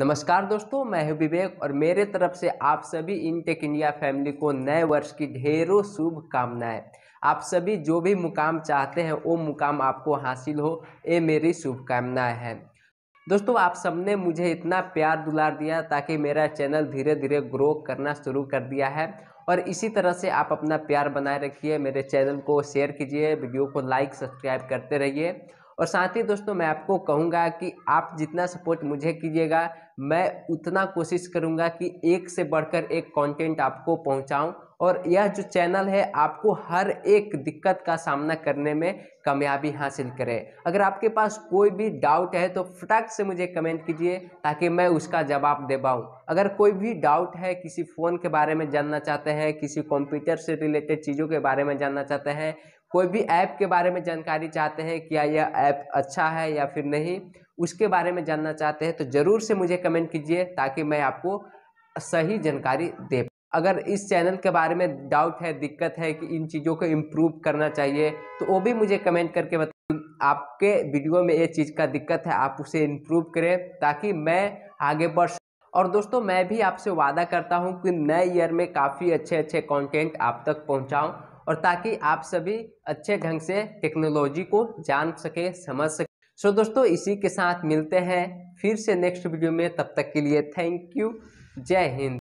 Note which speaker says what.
Speaker 1: नमस्कार दोस्तों मैं हूं विवेक और मेरे तरफ से आप सभी इनटेक इंडिया फैमिली को नए वर्ष की ढेरों शुभकामनाएं आप सभी जो भी मुकाम चाहते हैं वो मुकाम आपको हासिल हो ये मेरी शुभकामनाएं हैं दोस्तों आप सबने मुझे इतना प्यार दुलार दिया ताकि मेरा चैनल धीरे धीरे ग्रो करना शुरू कर दिया है और इसी तरह से आप अपना प्यार बनाए रखिए मेरे चैनल को शेयर कीजिए वीडियो को लाइक सब्सक्राइब करते रहिए और साथ ही दोस्तों मैं आपको कहूँगा कि आप जितना सपोर्ट मुझे कीजिएगा मैं उतना कोशिश करूँगा कि एक से बढ़कर एक कंटेंट आपको पहुँचाऊँ और यह जो चैनल है आपको हर एक दिक्कत का सामना करने में कामयाबी हासिल करे अगर आपके पास कोई भी डाउट है तो फटाक से मुझे कमेंट कीजिए ताकि मैं उसका जवाब दे पाऊँ अगर कोई भी डाउट है किसी फ़ोन के बारे में जानना चाहते हैं किसी कंप्यूटर से रिलेटेड चीज़ों के बारे में जानना चाहते हैं कोई भी ऐप के बारे में जानकारी चाहते हैं क्या यह ऐप अच्छा है या फिर नहीं उसके बारे में जानना चाहते हैं तो ज़रूर से मुझे कमेंट कीजिए ताकि मैं आपको सही जानकारी दे अगर इस चैनल के बारे में डाउट है दिक्कत है कि इन चीज़ों को इम्प्रूव करना चाहिए तो वो भी मुझे कमेंट करके बता आपके वीडियो में ये चीज़ का दिक्कत है आप उसे इम्प्रूव करें ताकि मैं आगे बढ़ और दोस्तों मैं भी आपसे वादा करता हूँ कि नए ईयर में काफ़ी अच्छे अच्छे कॉन्टेंट आप तक पहुँचाऊँ और ताकि आप सभी अच्छे ढंग से टेक्नोलॉजी को जान सके समझ सके सो दोस्तों इसी के साथ मिलते हैं फिर से नेक्स्ट वीडियो में तब तक के लिए थैंक यू जय हिंद